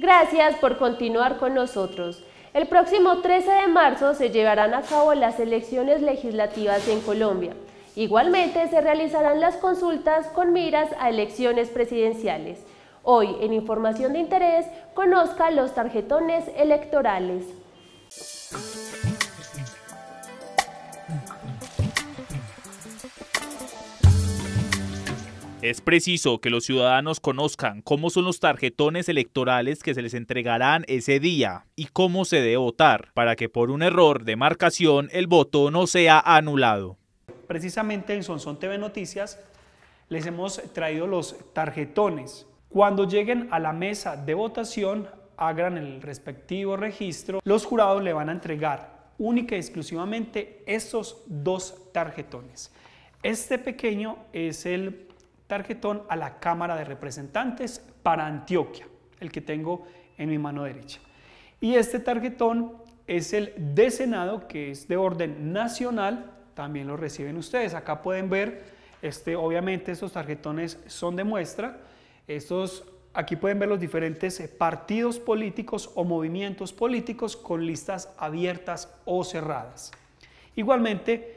Gracias por continuar con nosotros. El próximo 13 de marzo se llevarán a cabo las elecciones legislativas en Colombia. Igualmente se realizarán las consultas con miras a elecciones presidenciales. Hoy, en Información de Interés, conozca los tarjetones electorales. Es preciso que los ciudadanos conozcan cómo son los tarjetones electorales que se les entregarán ese día y cómo se debe votar, para que por un error de marcación el voto no sea anulado. Precisamente en Sonson TV Noticias les hemos traído los tarjetones. Cuando lleguen a la mesa de votación, hagan el respectivo registro, los jurados le van a entregar única y exclusivamente estos dos tarjetones. Este pequeño es el tarjetón a la Cámara de Representantes para Antioquia, el que tengo en mi mano derecha. Y este tarjetón es el de Senado, que es de orden nacional, también lo reciben ustedes. Acá pueden ver, este, obviamente estos tarjetones son de muestra. Estos, aquí pueden ver los diferentes eh, partidos políticos o movimientos políticos con listas abiertas o cerradas. Igualmente,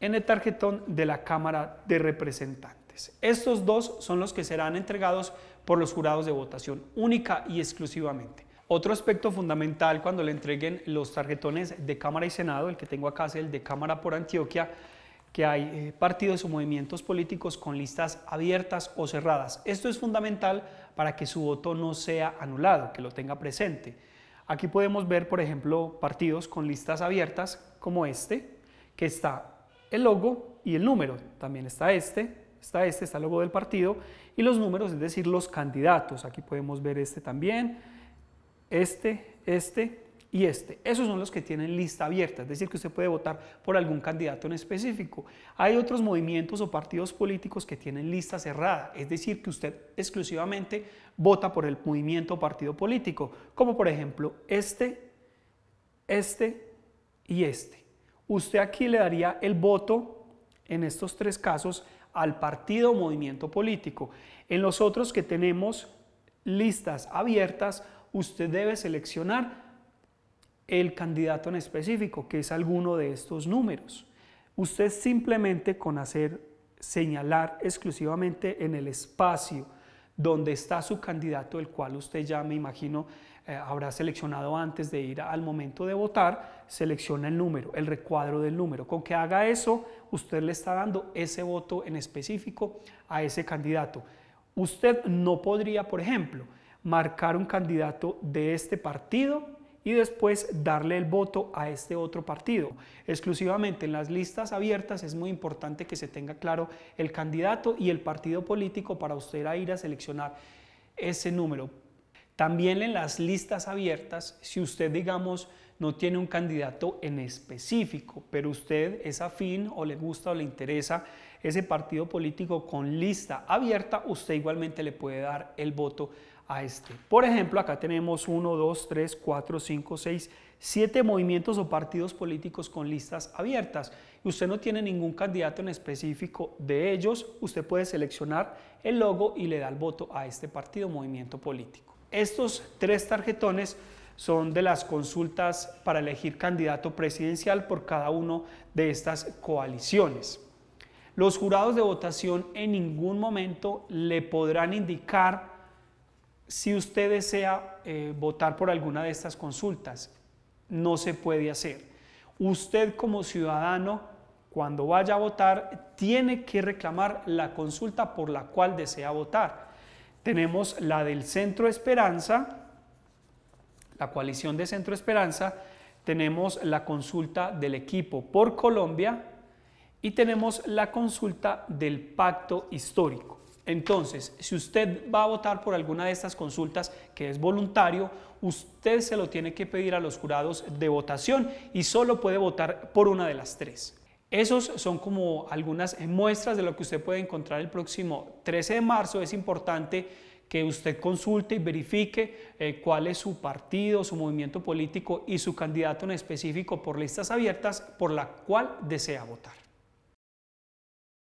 en el tarjetón de la Cámara de Representantes. Estos dos son los que serán entregados por los jurados de votación, única y exclusivamente. Otro aspecto fundamental cuando le entreguen los tarjetones de Cámara y Senado, el que tengo acá es el de Cámara por Antioquia, que hay eh, partidos o movimientos políticos con listas abiertas o cerradas. Esto es fundamental para que su voto no sea anulado, que lo tenga presente. Aquí podemos ver, por ejemplo, partidos con listas abiertas como este, que está el logo y el número. También está este, está este, está el logo del partido y los números, es decir, los candidatos. Aquí podemos ver este también, este, este y este. Esos son los que tienen lista abierta, es decir, que usted puede votar por algún candidato en específico. Hay otros movimientos o partidos políticos que tienen lista cerrada, es decir, que usted exclusivamente vota por el movimiento o partido político, como por ejemplo este, este y este. Usted aquí le daría el voto en estos tres casos al partido o movimiento político. En los otros que tenemos listas abiertas, usted debe seleccionar el candidato en específico, que es alguno de estos números. Usted simplemente con hacer señalar exclusivamente en el espacio donde está su candidato, el cual usted ya me imagino eh, habrá seleccionado antes de ir al momento de votar, selecciona el número, el recuadro del número. Con que haga eso, usted le está dando ese voto en específico a ese candidato. Usted no podría, por ejemplo, marcar un candidato de este partido y después darle el voto a este otro partido. Exclusivamente en las listas abiertas es muy importante que se tenga claro el candidato y el partido político para usted a ir a seleccionar ese número. También en las listas abiertas, si usted digamos no tiene un candidato en específico, pero usted es afín o le gusta o le interesa ese partido político con lista abierta, usted igualmente le puede dar el voto a este. Por ejemplo, acá tenemos 1, 2, 3, 4, 5, 6, 7 movimientos o partidos políticos con listas abiertas. Usted no tiene ningún candidato en específico de ellos, usted puede seleccionar el logo y le da el voto a este partido movimiento político. Estos tres tarjetones son de las consultas para elegir candidato presidencial por cada una de estas coaliciones. Los jurados de votación en ningún momento le podrán indicar si usted desea eh, votar por alguna de estas consultas. No se puede hacer. Usted como ciudadano, cuando vaya a votar, tiene que reclamar la consulta por la cual desea votar. Tenemos la del Centro Esperanza, la coalición de Centro Esperanza, tenemos la consulta del equipo por Colombia y tenemos la consulta del pacto histórico. Entonces, si usted va a votar por alguna de estas consultas que es voluntario, usted se lo tiene que pedir a los jurados de votación y solo puede votar por una de las tres. Esos son como algunas muestras de lo que usted puede encontrar el próximo 13 de marzo. Es importante que usted consulte y verifique eh, cuál es su partido, su movimiento político y su candidato en específico por listas abiertas por la cual desea votar.